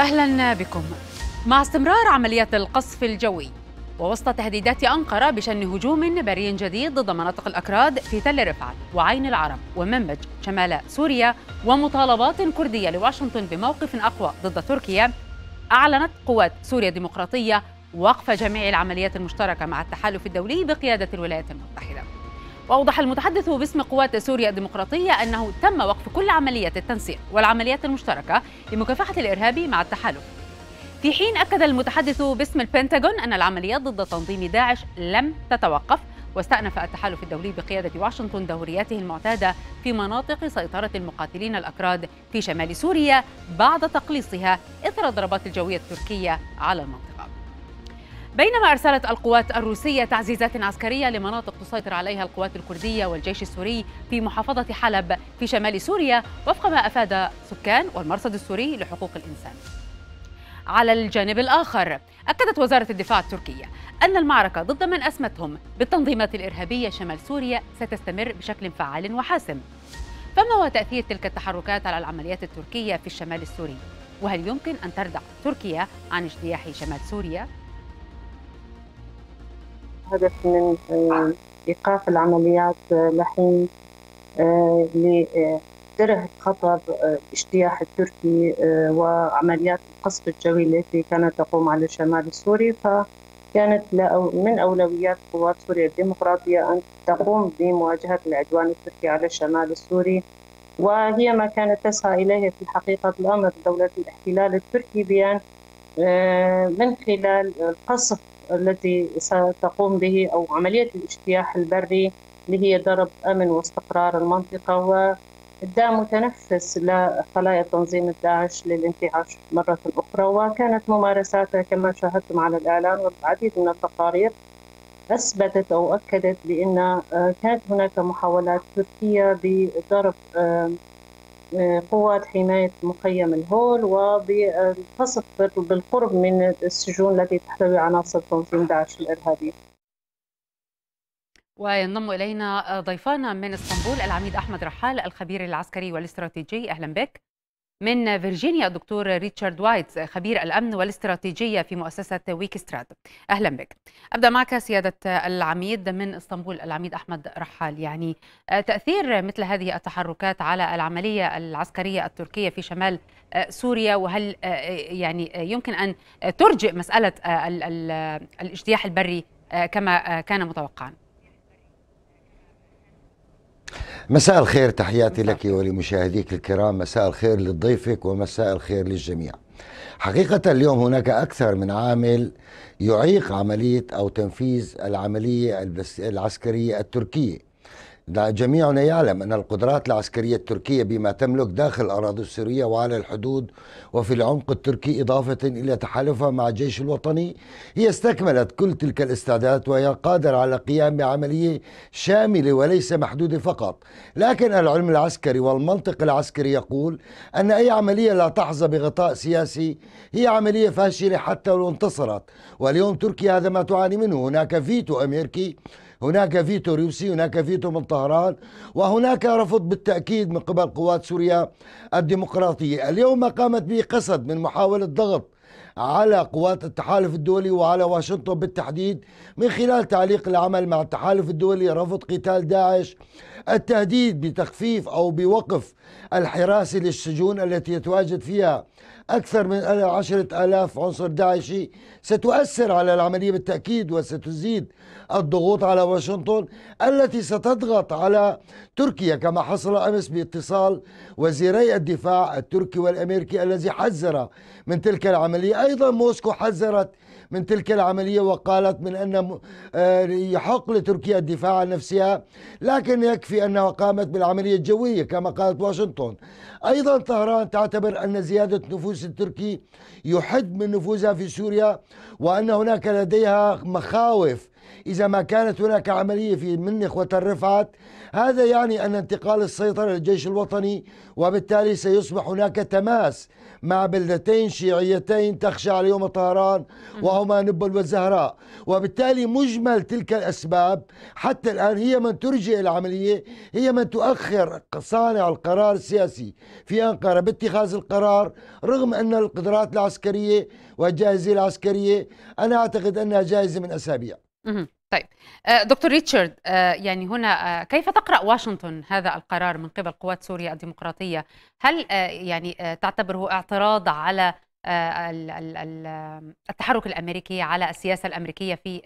أهلا بكم مع استمرار عمليات القصف الجوي ووسط تهديدات أنقرة بشن هجوم بري جديد ضد مناطق الأكراد في تل رفعت وعين العرب ومنبج شمال سوريا ومطالبات كردية لواشنطن بموقف أقوى ضد تركيا أعلنت قوات سوريا الديمقراطية وقف جميع العمليات المشتركة مع التحالف الدولي بقيادة الولايات المتحدة وأوضح المتحدث باسم قوات سوريا الديمقراطية أنه تم وقف كل عمليات التنسيق والعمليات المشتركة لمكافحة الإرهاب مع التحالف في حين أكد المتحدث باسم البنتاغون أن العمليات ضد تنظيم داعش لم تتوقف واستأنف التحالف الدولي بقيادة واشنطن دورياته المعتادة في مناطق سيطرة المقاتلين الأكراد في شمال سوريا بعد تقليصها إثر الضربات الجوية التركية على المنطقة بينما أرسلت القوات الروسية تعزيزات عسكرية لمناطق تسيطر عليها القوات الكردية والجيش السوري في محافظة حلب في شمال سوريا وفق ما أفاد سكان والمرصد السوري لحقوق الإنسان على الجانب الآخر أكدت وزارة الدفاع التركية أن المعركة ضد من أسمتهم بالتنظيمات الإرهابية شمال سوريا ستستمر بشكل فعال وحاسم فما هو تأثير تلك التحركات على العمليات التركية في الشمال السوري؟ وهل يمكن أن تردع تركيا عن اجتياح شمال سوريا؟ الهدف من آه، ايقاف العمليات آه، لحين آه، لدرء خطر اجتياح التركي وعمليات القصف الجوي التي كانت تقوم على الشمال السوري فكانت من اولويات قوات سوريا الديمقراطيه ان تقوم بمواجهه العدوان التركي على الشمال السوري وهي ما كانت تسعى اليه في حقيقه الامر دوله الاحتلال التركي بان من خلال القصف التي ستقوم به أو عملية الاجتياح البري اللي هي ضرب أمن واستقرار المنطقة و وإبداء متنفس لخلايا تنظيم داعش للانتعاش مرة أخرى وكانت ممارساتها كما شاهدتم على الإعلام والعديد من التقارير أثبتت أو أكدت بأن كانت هناك محاولات تركية بضرب آه، قوات حماية مخيم الهول وبالقصف بالقرب من السجون التي تحتوي عناصر تنظيم داعش الإرهابي وينضم إلينا ضيفانا من اسطنبول العميد أحمد رحال الخبير العسكري والاستراتيجي أهلا بك من فيرجينيا الدكتور ريتشارد وايتز خبير الأمن والاستراتيجية في مؤسسة ويكستراد أهلا بك أبدأ معك سيادة العميد من اسطنبول العميد أحمد رحال يعني آه، تأثير مثل هذه التحركات على العملية العسكرية التركية في شمال آه، سوريا وهل آه، يعني يمكن أن ترجئ مسألة الاجتياح البري كما كان متوقعاً مساء الخير تحياتي لك ولمشاهديك الكرام مساء الخير لضيفك ومساء الخير للجميع حقيقة اليوم هناك أكثر من عامل يعيق عملية أو تنفيذ العملية العسكرية التركية جميعنا يعلم أن القدرات العسكرية التركية بما تملك داخل الأراضي السورية وعلى الحدود وفي العمق التركي إضافة إلى تحالفها مع الجيش الوطني هي استكملت كل تلك الاستعدادات وهي قادرة على القيام بعملية شاملة وليس محدودة فقط لكن العلم العسكري والمنطق العسكري يقول أن أي عملية لا تحظى بغطاء سياسي هي عملية فاشلة حتى لو انتصرت واليوم تركيا هذا ما تعاني منه هناك فيتو أمريكي هناك فيتو روسي هناك فيتو من طهران وهناك رفض بالتأكيد من قبل قوات سوريا الديمقراطية اليوم قامت به قصد من محاولة ضغط على قوات التحالف الدولي وعلى واشنطن بالتحديد من خلال تعليق العمل مع التحالف الدولي رفض قتال داعش التهديد بتخفيف أو بوقف الحراسة للسجون التي يتواجد فيها أكثر من عشرة آلاف عنصر داعشي ستؤثر على العملية بالتأكيد وستزيد الضغوط على واشنطن التي ستضغط على تركيا كما حصل أمس باتصال وزيري الدفاع التركي والأمريكي الذي حذر من تلك العملية أيضا موسكو حذرت من تلك العملية وقالت من أن آه، يحق لتركيا الدفاع عن نفسها لكن يكفي أنها قامت بالعملية الجوية كما قالت واشنطن أيضا طهران تعتبر أن زيادة نفوذ التركي يحد من نفوذها في سوريا وأن هناك لديها مخاوف إذا ما كانت هناك عملية في منخ وترفعت هذا يعني أن انتقال السيطرة للجيش الوطني وبالتالي سيصبح هناك تماس مع بلدتين شيعيتين تخشى عليهما طهران وهما نبل والزهراء وبالتالي مجمل تلك الأسباب حتى الآن هي من ترجئ العملية هي من تؤخر صانع القرار السياسي في أنقرة باتخاذ القرار رغم أن القدرات العسكرية والجاهزية العسكرية أنا أعتقد أنها جاهزة من أسابيع طيب آه، دكتور ريتشارد آه، يعني هنا آه، كيف تقرا واشنطن هذا القرار من قبل قوات سوريا الديمقراطيه هل يعني تعتبره اعتراض على التحرك الامريكي على السياسه الامريكيه في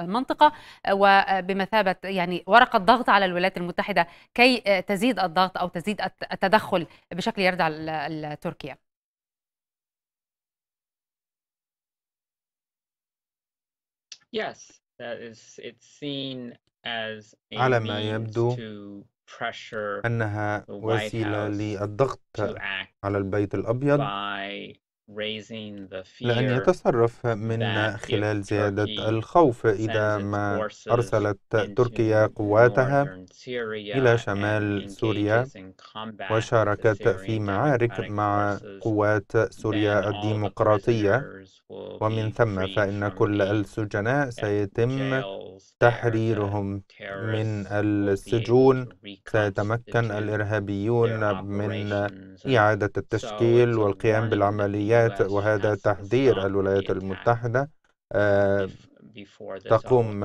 المنطقه وبمثابه يعني ورقه ضغط على الولايات المتحده كي تزيد الضغط او تزيد التدخل بشكل يردع تركيا Yes. على ما يبدو انها وسيله للضغط على البيت الابيض لان يتصرف من خلال زياده الخوف اذا ما ارسلت تركيا قواتها الى شمال سوريا وشاركت في معارك مع قوات سوريا الديمقراطيه ومن ثم فإن كل السجناء سيتم تحريرهم من السجون سيتمكن الإرهابيون من إعادة التشكيل والقيام بالعمليات وهذا تحذير الولايات المتحدة آه، تقوم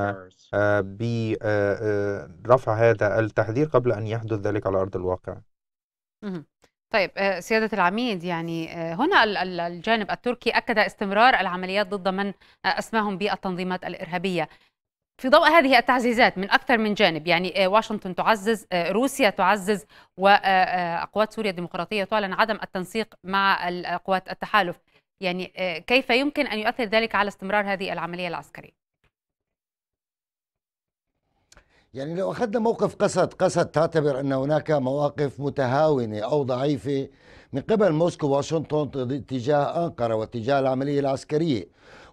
آه، برفع آه، هذا التحذير قبل أن يحدث ذلك على أرض الواقع طيب آه، سيادة العميد يعني آه، هنا الجانب التركي أكد استمرار العمليات ضد من آه، أسماهم بالتنظيمات الإرهابية في ضوء هذه التعزيزات من أكثر من جانب يعني واشنطن تعزز روسيا تعزز وأقوات سوريا الديمقراطية تعلن عدم التنسيق مع قوات التحالف يعني كيف يمكن أن يؤثر ذلك على استمرار هذه العملية العسكرية؟ يعني لو اخذنا موقف قسد قسد تعتبر ان هناك مواقف متهاونه او ضعيفه من قبل موسكو وواشنطن تجاه انقره واتجاه العمليه العسكريه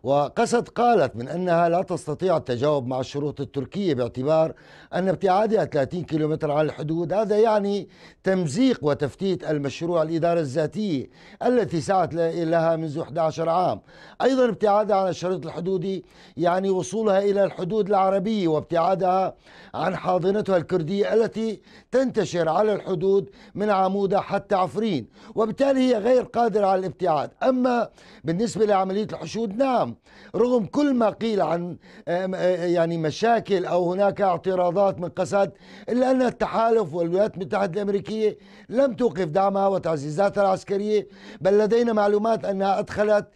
وقصد قالت من أنها لا تستطيع التجاوب مع الشروط التركية باعتبار أن ابتعادها 30 كيلومتر عن الحدود هذا يعني تمزيق وتفتيت المشروع الإدارة الذاتية التي سعت لها منذ 11 عام أيضا ابتعادها عن الشريط الحدودي يعني وصولها إلى الحدود العربية وابتعادها عن حاضنتها الكردية التي تنتشر على الحدود من عمودة حتى عفرين وبالتالي هي غير قادرة على الابتعاد أما بالنسبة لعملية الحشود نعم رغم كل ما قيل عن يعني مشاكل أو هناك اعتراضات من قسد إلا أن التحالف والولايات المتحدة الأمريكية لم توقف دعمها وتعزيزاتها العسكرية بل لدينا معلومات أنها أدخلت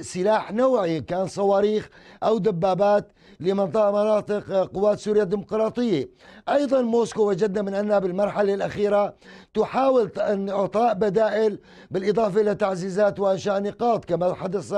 سلاح نوعي كان صواريخ أو دبابات مناطق قوات سوريا الديمقراطية أيضا موسكو وجدنا من أنها بالمرحلة الأخيرة تحاول أن إعطاء بدائل بالإضافة إلى تعزيزات وإنشاء نقاط كما حدث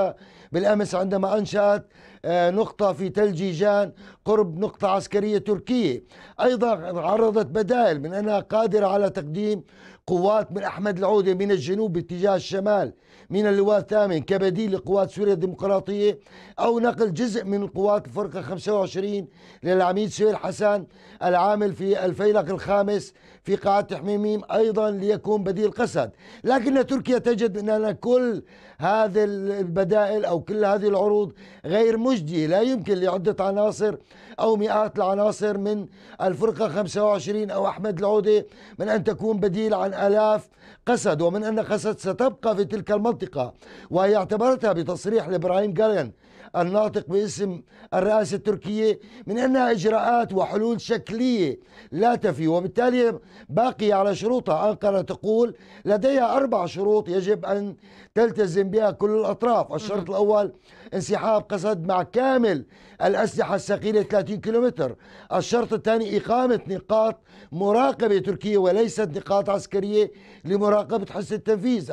بالأمس عندما أنشأت آه، نقطة في تلجيجان قرب نقطة عسكرية تركية أيضا عرضت بدائل من أنها قادرة على تقديم قوات من أحمد العودة من الجنوب باتجاه الشمال من اللواء الثامن كبديل لقوات سوريا الديمقراطية أو نقل جزء من قوات الفرقة 25 للعميد سهيل حسن العامل في الفيلق الخامس في قاعة حميميم أيضا ليكون بديل قسد لكن تركيا تجد أن كل هذه البدائل أو كل هذه العروض غير مجدية لا يمكن لعدة عناصر أو مئات العناصر من الفرقة 25 أو أحمد العودة من أن تكون بديل عن آلاف قسد ومن أن قسد ستبقى في تلك المنطقة وهي اعتبرتها بتصريح لإبراهيم جالين الناطق باسم الرئاسة التركية من أنها إجراءات وحلول شكلية لا تفي وبالتالي باقية على شروطها أنقرة تقول لديها أربع شروط يجب أن تلتزم بها كل الأطراف الشرط الأول انسحاب قسد مع كامل الأسلحة الثقيلة 30 كيلومتر الشرط الثاني إقامة نقاط مراقبة تركية وليست نقاط عسكرية لمراقبة حس التنفيذ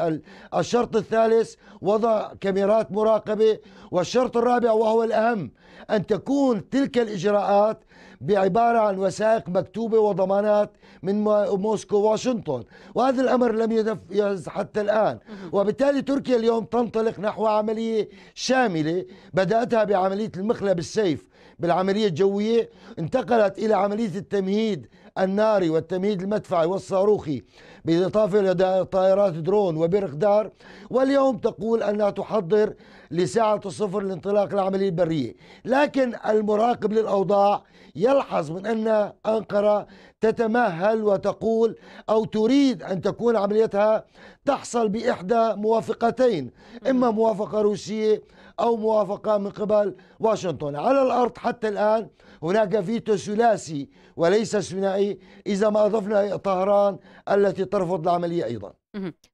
الشرط الثالث وضع كاميرات مراقبة والشرط الرابع وهو الأهم أن تكون تلك الإجراءات بعبارة عن وثائق مكتوبة وضمانات من موسكو واشنطن وهذا الأمر لم ينفذ حتى الآن وبالتالي تركيا اليوم تنطلق نحو عملية شاملة بدأتها بعملية المخلب السيف بالعملية الجوية انتقلت إلى عملية التمهيد الناري والتمهيد المدفعي والصاروخي بالإضافة إلى طائرات درون وبرقدار واليوم تقول أنها تحضر لساعة الصفر لانطلاق العملية البرية لكن المراقب للأوضاع يلحظ من أن أنقرة تتمهل وتقول أو تريد أن تكون عمليتها تحصل بإحدى موافقتين إما موافقة روسية أو موافقة من قبل واشنطن على الأرض حتى الآن هناك فيتو ثلاثي وليس ثنائي إذا ما أضفنا طهران التي ترفض العملية أيضا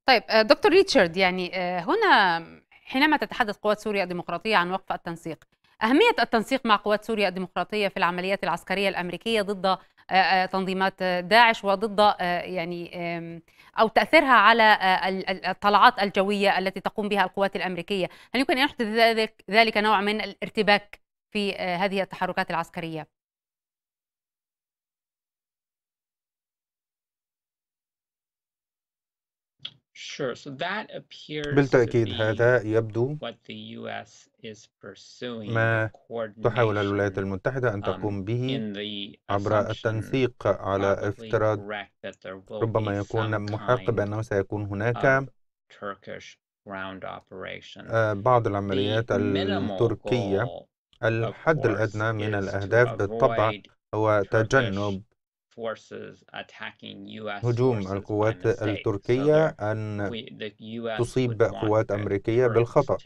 طيب آه، دكتور ريتشارد يعني آه، هنا حينما تتحدث قوات سوريا الديمقراطية عن وقف التنسيق أهمية التنسيق مع قوات سوريا الديمقراطية في العمليات العسكرية الأمريكية ضد آه، آه، تنظيمات آه، داعش وضد يعني او تاثيرها على الطلعات الجويه التي تقوم بها القوات الامريكيه، هل يمكن ان يحدث ذلك نوع من الارتباك في هذه التحركات العسكريه؟ بالتأكيد هذا يبدو ما تحاول الولايات المتحدة أن um, تقوم به عبر التنسيق على افتراض ربما يكون محق بأنه سيكون هناك آه، بعض العمليات التركية الحد الأدنى من الأهداف بالطبع هو تجنب هجوم القوات التركية أن تصيب قوات أمريكية بالخطأ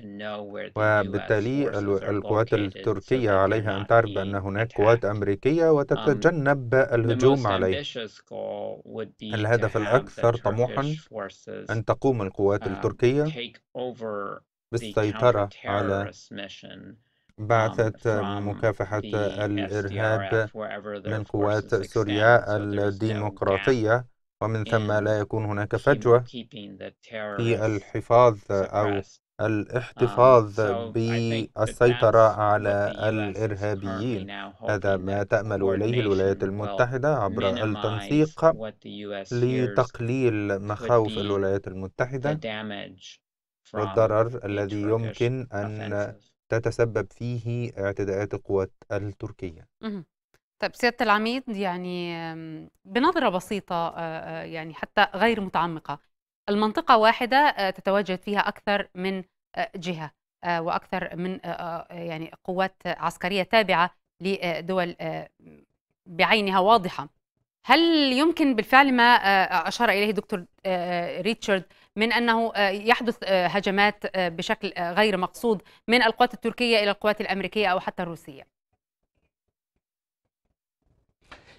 وبالتالي القوات التركية عليها أن تعرف أن هناك قوات أمريكية وتتجنب الهجوم عليها الهدف الأكثر طموحا أن تقوم القوات um, التركية بالسيطرة على بعثت um, مكافحة الإرهاب من قوات سوريا الديمقراطية ومن ثم لا يكون هناك فجوة في الحفاظ أو الاحتفاظ um, بالسيطرة على الإرهابيين هذا ما تأمل إليه الولايات المتحدة عبر التنسيق لتقليل مخاوف الولايات المتحدة والضرر الذي يمكن أن تتسبب فيه اعتداءات القوات التركية طيب سيادة العميد يعني آمم، بنظرة بسيطة آه، آه، يعني حتى غير متعمقة المنطقة واحدة آه، تتواجد فيها أكثر من جهة وأكثر من يعني قوات عسكرية تابعة لدول بعينها واضحة هل يمكن بالفعل ما أشار إليه دكتور ريتشارد من انه آه، يحدث آه، هجمات آه، بشكل غير مقصود من القوات التركيه الى القوات الامريكيه او حتى الروسيه؟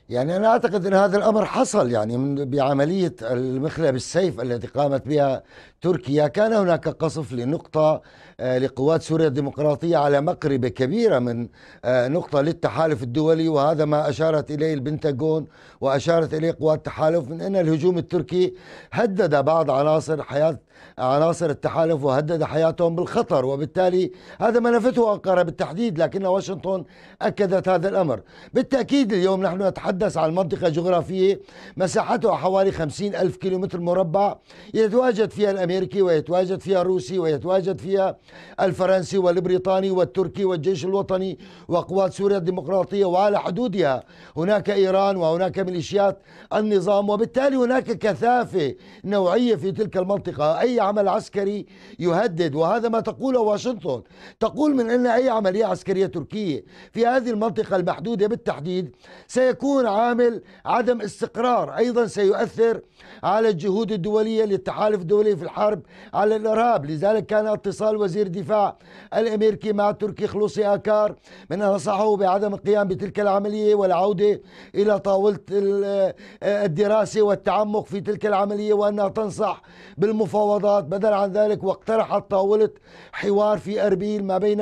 يعني انا اعتقد ان هذا الامر حصل يعني بعمليه المخلب بالسيف التي قامت بها تركيا كان هناك قصف لنقطة آه، لقوات سوريا الديمقراطية على مقربة كبيرة من آه، نقطة للتحالف الدولي وهذا ما أشارت إليه البنتاغون وأشارت إليه قوات التحالف من أن الهجوم التركي هدد بعض عناصر حياة عناصر التحالف وهدد حياتهم بالخطر وبالتالي هذا ما نفته أنقرة بالتحديد لكن واشنطن أكدت هذا الأمر بالتأكيد اليوم نحن نتحدث عن منطقة جغرافية مساحتها حوالي 50 ألف كيلومتر مربع يتواجد فيها الأمريكي الأمريكي ويتواجد فيها الروسي ويتواجد فيها الفرنسي والبريطاني والتركي والجيش الوطني وقوات سوريا الديمقراطية وعلى حدودها هناك إيران وهناك ميليشيات النظام وبالتالي هناك كثافة نوعية في تلك المنطقة أي عمل عسكري يهدد وهذا ما تقوله واشنطن تقول من أن أي عملية عسكرية تركية في هذه المنطقة المحدودة بالتحديد سيكون عامل عدم استقرار أيضا سيؤثر على الجهود الدولية للتحالف الدولي في الحرب على الإرهاب لذلك كان اتصال وزير دفاع الأمريكي مع تركي خلوصي أكار من نصحه بعدم القيام بتلك العملية والعودة إلى طاولة آه، الدراسة والتعمق في تلك العملية وأنها تنصح بالمفاوضات بدلا عن ذلك واقترحت طاولة حوار في أربيل ما بين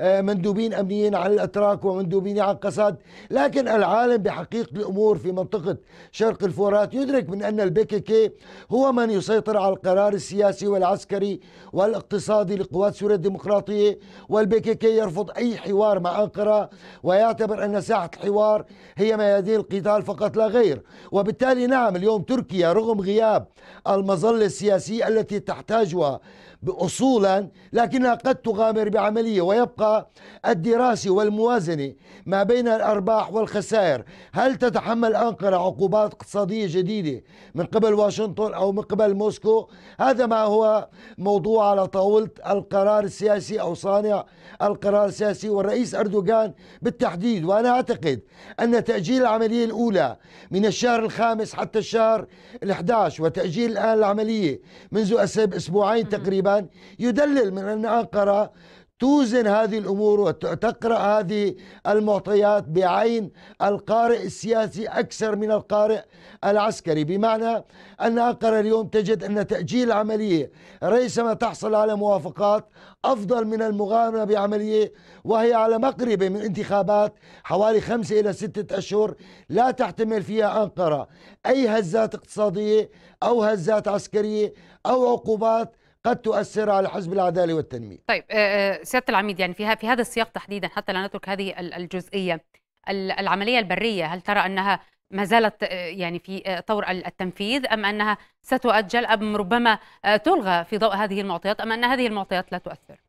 آه، مندوبين أمنيين عن الأتراك ومندوبين عن قسد لكن العالم بحقيقة الأمور في منطقة شرق الفورات يدرك من أن البي كي هو من يسيطر على القرار السياسي والعسكري والاقتصادي لقوات سوريا الديمقراطية والبي كي يرفض أي حوار مع أنقرة ويعتبر أن ساحة الحوار هي ميادين القتال فقط لا غير وبالتالي نعم اليوم تركيا رغم غياب المظلة السياسية التي تحتاجها اصولا لكنها قد تغامر بعمليه ويبقى الدراسه والموازنه ما بين الارباح والخسائر، هل تتحمل انقره عقوبات اقتصاديه جديده من قبل واشنطن او من قبل موسكو؟ هذا ما هو موضوع على طاوله القرار السياسي او صانع القرار السياسي والرئيس اردوغان بالتحديد، وانا اعتقد ان تاجيل العمليه الاولى من الشهر الخامس حتى الشهر ال11 وتاجيل الان العمليه منذ اسبوعين تقريبا الآن يدلل من أن أنقرة توزن هذه الامور وتقرا هذه المعطيات بعين القارئ السياسي اكثر من القارئ العسكري بمعنى ان انقره اليوم تجد ان تاجيل العمليه ريثما تحصل على موافقات افضل من المغامره بعمليه وهي على مقربه من انتخابات حوالي خمسه الى سته اشهر لا تحتمل فيها انقره اي هزات اقتصاديه او هزات عسكريه او عقوبات قد تؤثر على حزب العداله والتنميه. طيب آه، آه، سياده العميد يعني في في هذا السياق تحديدا حتى لا نترك هذه الجزئيه العمليه البريه هل ترى انها ما زالت آه، يعني في طور التنفيذ ام انها ستؤجل ام ربما تلغى في ضوء هذه المعطيات ام ان هذه المعطيات لا تؤثر؟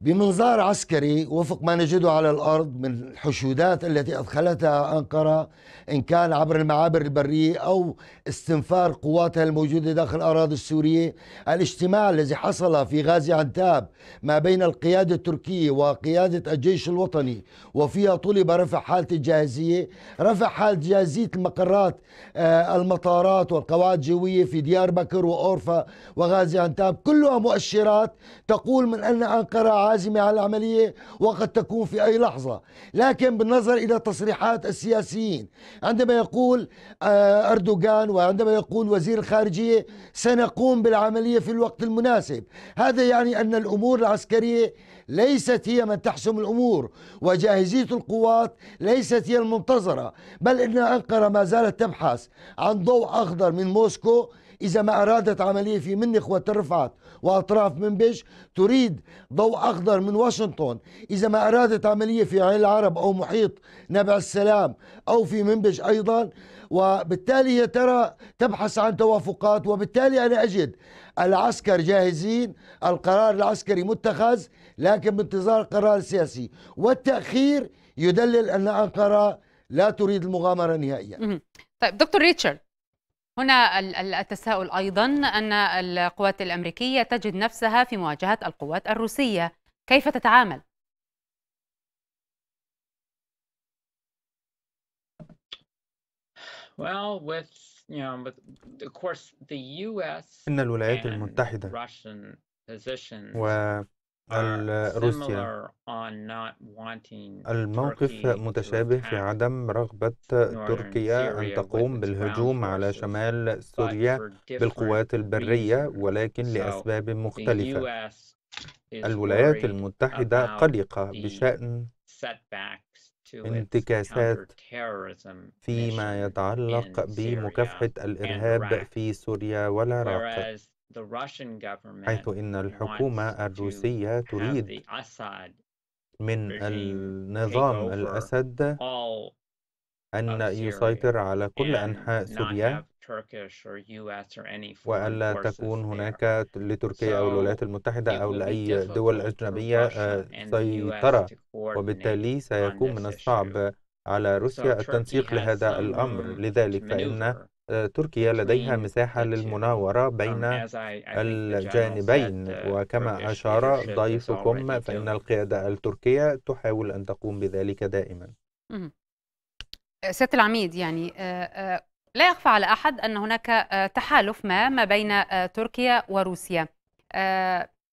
بمنظار عسكري وفق ما نجده على الأرض من الحشودات التي أدخلتها أنقرة إن كان عبر المعابر البرية أو استنفار قواتها الموجودة داخل الأراضي السورية الاجتماع الذي حصل في غازي عنتاب ما بين القيادة التركية وقيادة الجيش الوطني وفيها طلب رفع حالة الجاهزية رفع حالة جاهزية المقرات آه، المطارات والقواعد الجوية في ديار بكر وأورفا وغازي عنتاب كلها مؤشرات تقول من أن أنقرة عازمة على العملية وقد تكون في أي لحظة لكن بالنظر إلى تصريحات السياسيين عندما يقول آه، أردوغان وعندما يقول وزير الخارجية سنقوم بالعملية في الوقت المناسب هذا يعني أن الأمور العسكرية ليست هي من تحسم الأمور وجاهزية القوات ليست هي المنتظرة بل إن أنقرة ما زالت تبحث عن ضوء أخضر من موسكو إذا ما أرادت عملية في منخ وترفعت وأطراف منبج تريد ضوء أخضر من واشنطن إذا ما أرادت عملية في عين العرب أو محيط نبع السلام أو في منبج أيضا وبالتالي هي ترى تبحث عن توافقات وبالتالي أنا أجد العسكر جاهزين القرار العسكري متخذ لكن بانتظار قرار سياسي والتأخير يدلل أن أنقرة لا تريد المغامرة نهائيا طيب دكتور ريتشارد هنا التساؤل أيضا أن القوات الأمريكية تجد نفسها في مواجهة القوات الروسية كيف تتعامل؟ إن الولايات المتحدة و روسيا الموقف متشابه في عدم رغبة تركيا أن تقوم بالهجوم على شمال سوريا بالقوات البرية ولكن لأسباب مختلفة الولايات المتحدة قلقة بشأن انتكاسات فيما يتعلق بمكافحة الإرهاب في سوريا والعراق حيث إن الحكومة الروسية تريد من النظام الأسد أن يسيطر على كل أنحاء سوريا وألا تكون هناك لتركيا أو الولايات المتحدة أو لأي دول أجنبية آه، سيطرة وبالتالي سيكون من الصعب على روسيا التنسيق لهذا الأمر لذلك فإن آه، تركيا لديها مساحة للمناورة بين الجانبين uh, وكما أشار ضيفكم فإن القيادة التركية تحاول أن تقوم بذلك دائما آه، سيادة العميد يعني آه، لا يخفى على أحد أن هناك تحالف ما ما بين تركيا وروسيا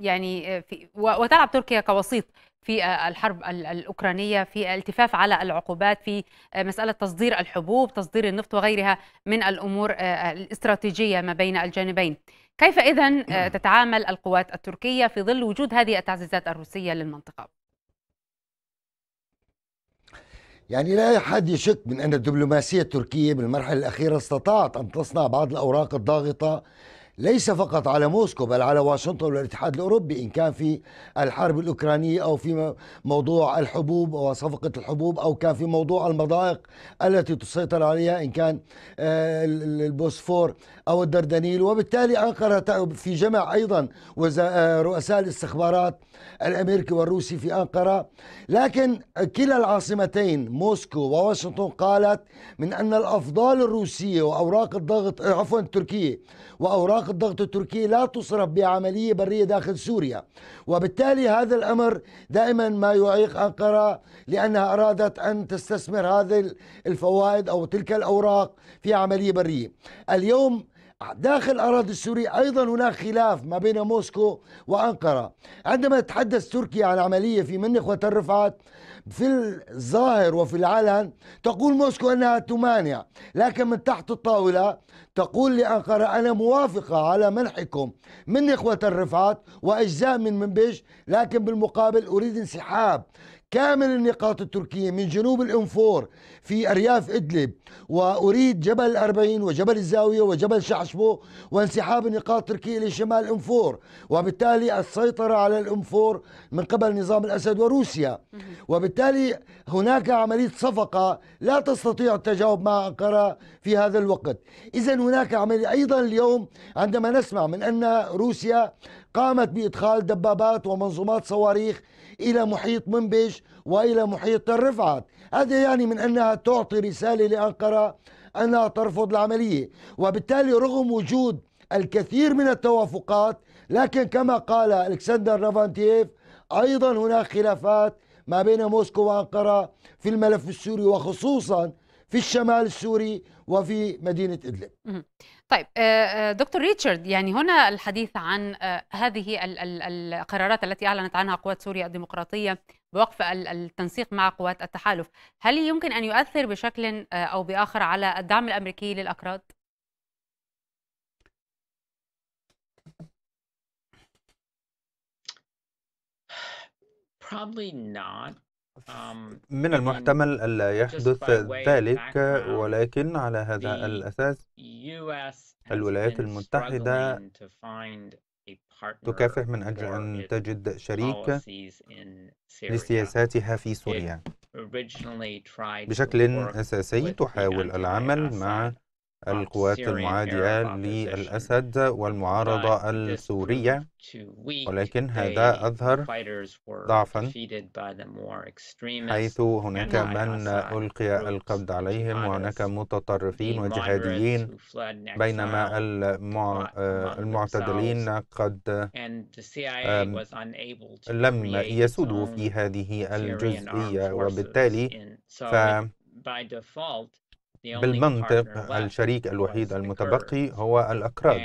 يعني وتلعب تركيا كوسيط في آه، الحرب الأوكرانية في الالتفاف على العقوبات في آه، مسألة تصدير الحبوب تصدير النفط وغيرها من الأمور آه، الاستراتيجية ما بين الجانبين كيف اذا نعم. تتعامل القوات التركية في ظل وجود هذه التعزيزات الروسية للمنطقة؟ يعني لا أحد يشك من أن الدبلوماسية التركية بالمرحلة الأخيرة استطاعت أن تصنع بعض الأوراق الضاغطة ليس فقط على موسكو بل على واشنطن والاتحاد الاوروبي ان كان في الحرب الاوكرانيه او في موضوع الحبوب وصفقه الحبوب او كان في موضوع المضائق التي تسيطر عليها ان كان آه، البوسفور او الدردنيل وبالتالي انقره في جمع ايضا آه، رؤساء الاستخبارات الامريكي والروسي في انقره لكن كلا العاصمتين موسكو وواشنطن قالت من ان الافضال الروسيه واوراق الضغط عفوا التركيه واوراق الضغط التركي لا تصرف بعملية برية داخل سوريا وبالتالي هذا الأمر دائما ما يعيق أنقرة لأنها أرادت أن تستثمر هذه الفوائد أو تلك الأوراق في عملية برية اليوم داخل الأراضي السورية أيضا هناك خلاف ما بين موسكو وأنقرة عندما تحدث تركيا عن عملية في منخ وتل في الظاهر وفي العلن تقول موسكو أنها تمانع لكن من تحت الطاولة تقول لأنقرة أنا موافقة على منحكم من إخوة الرفعات وأجزاء من منبج لكن بالمقابل أريد انسحاب كامل النقاط التركية من جنوب الأنفور في أرياف إدلب وأريد جبل الأربعين وجبل الزاوية وجبل شعشبو وانسحاب النقاط التركية لشمال الأنفور وبالتالي السيطرة على الأنفور من قبل نظام الأسد وروسيا وبالتالي هناك عملية صفقة لا تستطيع التجاوب مع أنقرة في هذا الوقت إذا هناك عملية أيضا اليوم عندما نسمع من أن روسيا قامت بإدخال دبابات ومنظومات صواريخ إلى محيط منبج وإلى محيط الرفعت هذا يعني من أنها تعطي رسالة لأنقرة أنها ترفض العملية وبالتالي رغم وجود الكثير من التوافقات لكن كما قال الكسندر نافانتييف أيضا هناك خلافات ما بين موسكو وأنقرة في الملف السوري وخصوصا في الشمال السوري وفي مدينة إدلب طيب آه، آه، دكتور ريتشارد يعني هنا الحديث عن آه، هذه القرارات التي أعلنت عنها قوات سوريا الديمقراطية بوقف التنسيق مع قوات التحالف هل يمكن أن يؤثر بشكل أو بآخر على الدعم الأمريكي للأكراد؟ Probably not. من المحتمل ألا يحدث ذلك ولكن على هذا الأساس الولايات المتحدة تكافح من أجل أن تجد شريك لسياساتها في سوريا بشكل أساسي تحاول العمل مع القوات المعادية للأسد والمعارضة السورية ولكن هذا أظهر ضعفا حيث هناك من ألقي القبض عليهم وهناك متطرفين وجهاديين بينما آه، المعتدلين قد لم يسودوا في هذه الجزئية وبالتالي ف بالمنطق الشريك الوحيد المتبقي هو الأكراد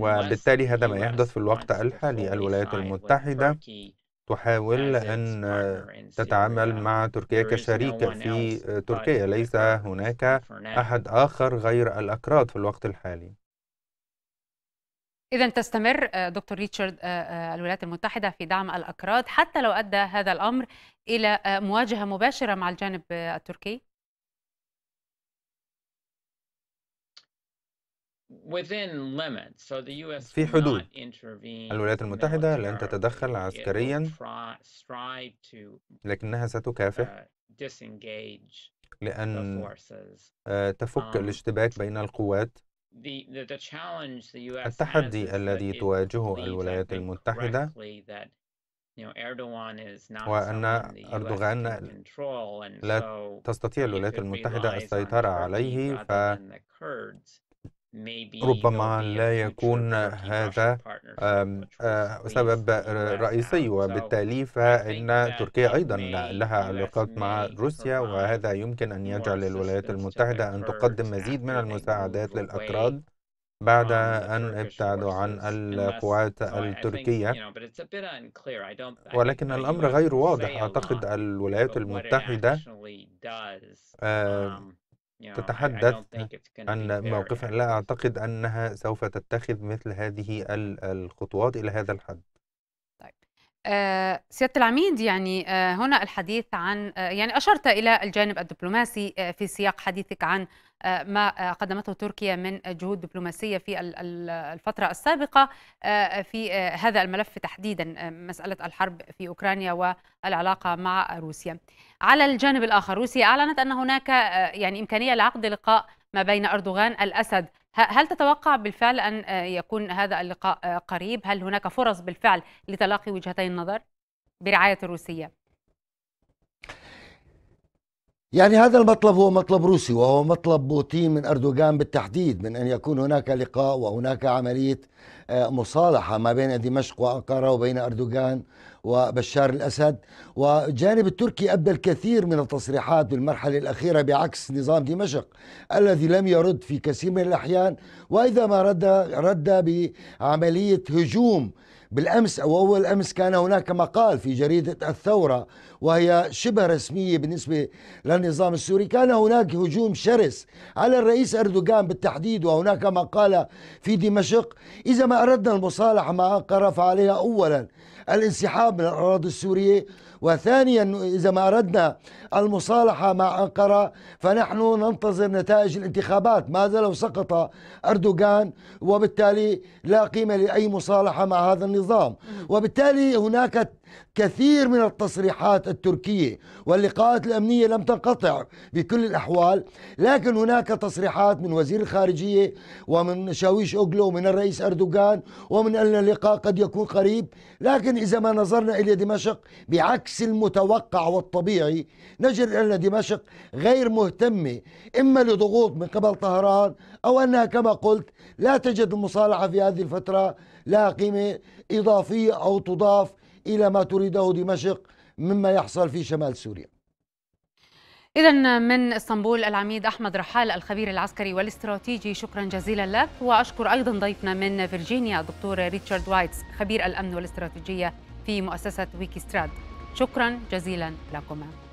وبالتالي هذا ما يحدث في الوقت الحالي الولايات المتحدة تحاول أن تتعامل مع تركيا كشريك في تركيا ليس هناك أحد آخر غير الأكراد في الوقت الحالي إذا تستمر آه، دكتور ريتشارد آه، آه، الولايات المتحدة في دعم الأكراد حتى لو أدى هذا الأمر إلى مواجهة مباشرة مع الجانب التركي؟ في حدود الولايات المتحدة لن تتدخل عسكريا لكنها ستكافح uh, لأن تفك um, الاشتباك بين القوات التحدي الذي تواجهه الولايات المتحدة وأن أردوغان لا تستطيع الولايات المتحدة السيطرة عليه ف ربما لا يكون هذا آه، سبب رئيسي um, وبالتالي فإن تركيا أيضا لها علاقات مع روسيا وهذا يمكن أن يجعل الولايات المتحدة أن تقدم مزيد من المساعدات للأكراد بعد um, أن ابتعدوا عن القوات التركية ولكن الأمر غير واضح أعتقد الولايات المتحدة تتحدث عن موقفها لا أعتقد أنها سوف تتخذ مثل هذه الخطوات إلى هذا الحد آه، سيادة العميد يعني آه، هنا الحديث عن آه، يعني أشرت إلى الجانب الدبلوماسي في سياق حديثك عن ما قدمته تركيا من جهود دبلوماسية في الفترة السابقة في هذا الملف تحديدا مسألة الحرب في أوكرانيا والعلاقة مع روسيا على الجانب الآخر روسيا أعلنت أن هناك يعني إمكانية لعقد لقاء ما بين أردوغان الأسد هل تتوقع بالفعل أن آه، يكون هذا اللقاء آه، قريب؟ هل هناك فرص بالفعل لتلاقي وجهتي النظر برعاية الروسية؟ يعني هذا المطلب هو مطلب روسي وهو مطلب بوتين من أردوغان بالتحديد من أن يكون هناك لقاء وهناك عملية آه، مصالحة ما بين دمشق وأنقرة وبين أردوغان وبشار الأسد وجانب التركي أبدى الكثير من التصريحات بالمرحلة الأخيرة بعكس نظام دمشق الذي لم يرد في كثير من الأحيان وإذا ما رد رد بعملية هجوم بالامس او اول امس كان هناك مقال في جريده الثوره وهي شبه رسميه بالنسبه للنظام السوري، كان هناك هجوم شرس على الرئيس اردوغان بالتحديد وهناك مقاله في دمشق، اذا ما اردنا المصالحه مع انقره فعليها اولا الانسحاب من الاراضي السوريه وثانيا إذا ما أردنا المصالحة مع أنقرة فنحن ننتظر نتائج الانتخابات ماذا لو سقط أردوغان وبالتالي لا قيمة لأي مصالحة مع هذا النظام وبالتالي هناك كثير من التصريحات التركية واللقاءات الأمنية لم تنقطع بكل الأحوال لكن هناك تصريحات من وزير الخارجية ومن شاويش أوغلو ومن الرئيس أردوغان ومن أن اللقاء قد يكون قريب لكن إذا ما نظرنا إلى دمشق بعكس المتوقع والطبيعي نجد أن دمشق غير مهتمة إما لضغوط من قبل طهران أو أنها كما قلت لا تجد المصالحة في هذه الفترة لها قيمة إضافية أو تضاف إلى ما تريده دمشق مما يحصل في شمال سوريا إذا من اسطنبول العميد أحمد رحال الخبير العسكري والاستراتيجي شكرا جزيلا لك وأشكر أيضا ضيفنا من فيرجينيا الدكتور ريتشارد وايتس خبير الأمن والاستراتيجية في مؤسسة ويكي ستراد شكرا جزيلا لكما